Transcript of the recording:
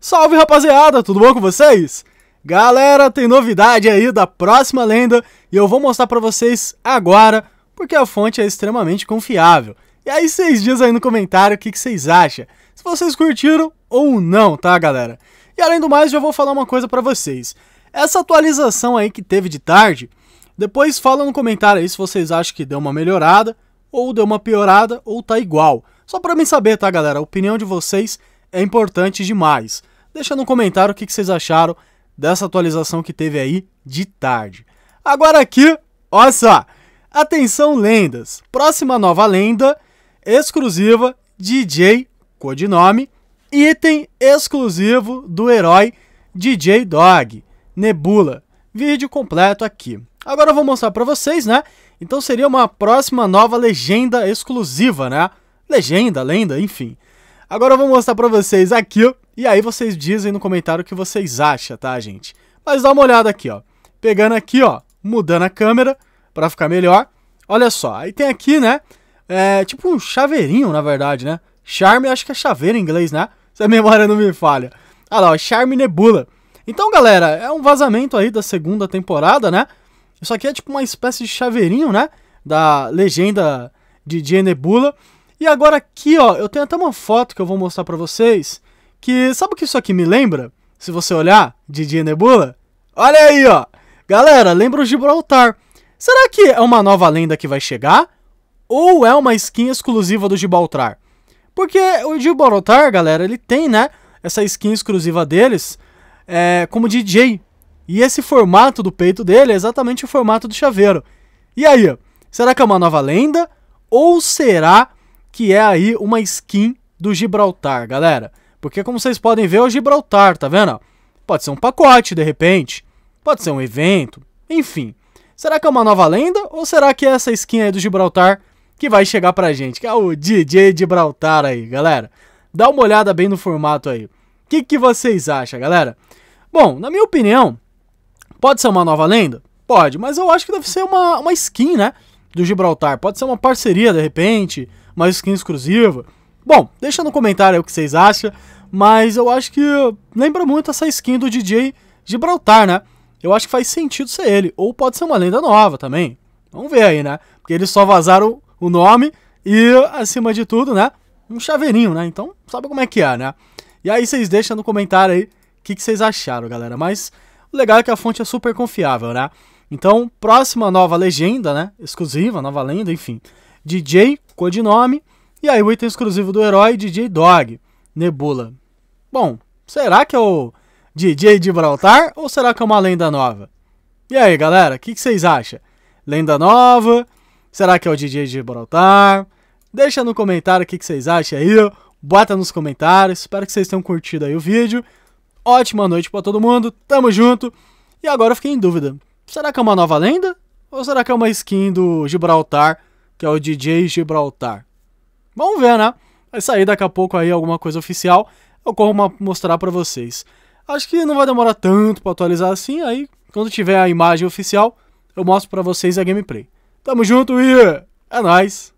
Salve rapaziada, tudo bom com vocês? Galera, tem novidade aí da próxima lenda e eu vou mostrar para vocês agora porque a fonte é extremamente confiável. E aí vocês dizem aí no comentário o que, vocês acham, se vocês curtiram ou não, tá galera? E além do mais, já vou falar uma coisa para vocês. Essa atualização aí que teve de tarde, depois fala no comentário aí se vocês acham que deu uma melhorada, ou deu uma piorada, ou tá igual. Só para mim saber, tá galera, a opinião de vocês é importante demais. Deixa no comentário o que vocês acharam dessa atualização que teve aí de tarde. Agora aqui, olha só. Atenção lendas. Próxima nova lenda exclusiva DJ codinome, item exclusivo do herói DJ Dog, Nebula. Vídeo completo aqui. Agora eu vou mostrar para vocês, né? Então seria uma próxima nova legenda exclusiva, né? Legenda, lenda, enfim. Agora eu vou mostrar pra vocês aqui, E aí vocês dizem no comentário o que vocês acham, tá, gente? Mas dá uma olhada aqui, ó. Pegando aqui, ó. Mudando a câmera pra ficar melhor. Olha só. Aí tem aqui, né? É tipo um chaveirinho, na verdade, né? Charme, acho que é chaveiro em inglês, né? Se a memória não me falha. Olha lá, ó. Charme Nebula. Então, galera, é um vazamento aí da segunda temporada, né? Isso aqui é tipo uma espécie de chaveirinho, né? Da legenda de Nebula. E agora aqui, ó, eu tenho até uma foto que eu vou mostrar para vocês, que sabe o que isso aqui me lembra? Se você olhar, Didi Nebula, olha aí, ó. Galera, lembra o Gibraltar. Será que é uma nova lenda que vai chegar? Ou é uma skin exclusiva do Gibraltar? Porque o Gibraltar, galera, ele tem, né, essa skin exclusiva deles é, como DJ. E esse formato do peito dele é exatamente o formato do chaveiro. E aí, será que é uma nova lenda? Ou será que é aí uma skin do Gibraltar, galera. Porque como vocês podem ver, é o Gibraltar, tá vendo? Pode ser um pacote, de repente. Pode ser um evento. Enfim. Será que é uma nova lenda? Ou será que é essa skin aí do Gibraltar que vai chegar pra gente? Que é o DJ Gibraltar aí, galera. Dá uma olhada bem no formato aí. O que, que vocês acham, galera? Bom, na minha opinião, pode ser uma nova lenda? Pode, mas eu acho que deve ser uma, uma skin, né? Do Gibraltar. Pode ser uma parceria, de repente mais skin exclusiva. Bom, deixa no comentário o que vocês acham, mas eu acho que lembra muito essa skin do DJ Gibraltar, né? Eu acho que faz sentido ser ele, ou pode ser uma lenda nova também. Vamos ver aí, né? Porque eles só vazaram o nome e, acima de tudo, né? Um chaveirinho, né? Então, sabe como é que é, né? E aí vocês deixam no comentário aí o que, que vocês acharam, galera. Mas o legal é que a fonte é super confiável, né? Então, próxima nova legenda, né? Exclusiva, nova lenda, enfim. DJ codinome, nome. E aí o item exclusivo do herói, DJ Dog, Nebula. Bom, será que é o DJ Gibraltar ou será que é uma lenda nova? E aí, galera, o que, que vocês acham? Lenda nova? Será que é o DJ Gibraltar? Deixa no comentário o que, que vocês acham aí, bota nos comentários. Espero que vocês tenham curtido aí o vídeo. Ótima noite para todo mundo, tamo junto. E agora eu fiquei em dúvida, será que é uma nova lenda? Ou será que é uma skin do Gibraltar que é o DJ Gibraltar. Vamos ver, né? Vai sair daqui a pouco aí alguma coisa oficial. Eu corro uma, mostrar para vocês. Acho que não vai demorar tanto para atualizar assim. Aí, quando tiver a imagem oficial, eu mostro para vocês a gameplay. Tamo junto e é nóis!